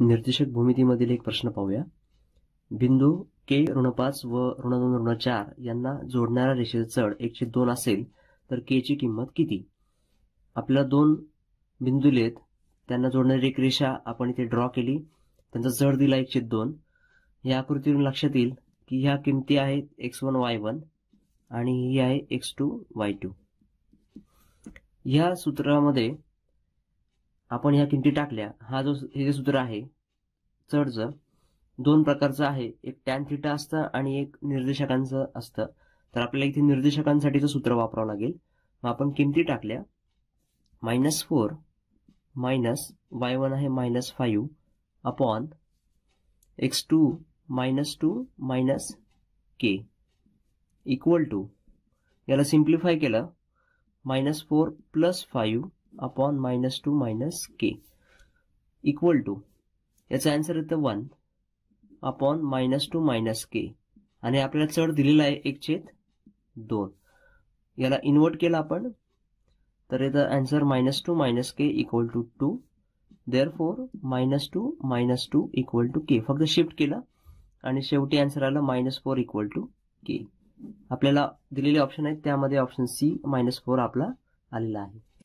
निर्देशक भूमितीमधील एक प्रश्न पाहूया बिंदू के ऋण पाच व ऋण दोन ऋण चार यांना जोडणाऱ्या रेषेचा चढ एकशे दोन असेल तर के ची किंमत किती आपल्या दोन बिंदू लिहित त्यांना जोडणारी एक रेषा आपण इथे ड्रॉ केली त्यांचा जड दिला एकशे दोन या आकृतीवरून लक्षात येईल की ह्या किमती आहेत एक्स वन वाय वन आणि ही आहे एक्स टू वाय टू ह्या सूत्रामध्ये आपण ह्या किमती टाकल्या हा जो हे जे सूत्र आहे चढचं दोन प्रकारचं आहे एक टॅन थिटा असतं आणि एक निर्देशकांचं असतं तर आपल्याला इथे निर्देशकांसाठीचं सूत्र वापरावं लागेल मग आपण किमती टाकल्या minus four minus y one आहे minus five upon x two minus two minus k equal to याला सिम्प्लिफाय केलं minus four plus five upon minus two minus k equal to याचा आन्सर येतं one upon minus two minus k आणि आपल्याला चढ दिलेला आहे एक छेद दोन याला इन्वर्ट केला आपण तर याचा answer minus two minus k equal to two therefore minus two minus two equal to k फक्त शिफ्ट केला आणि शेवटी आन्सर आला minus four equal to k आपल्याला दिलेले ऑप्शन आहेत त्यामध्ये ऑप्शन सी मायनस फोर आपला आलेला आहे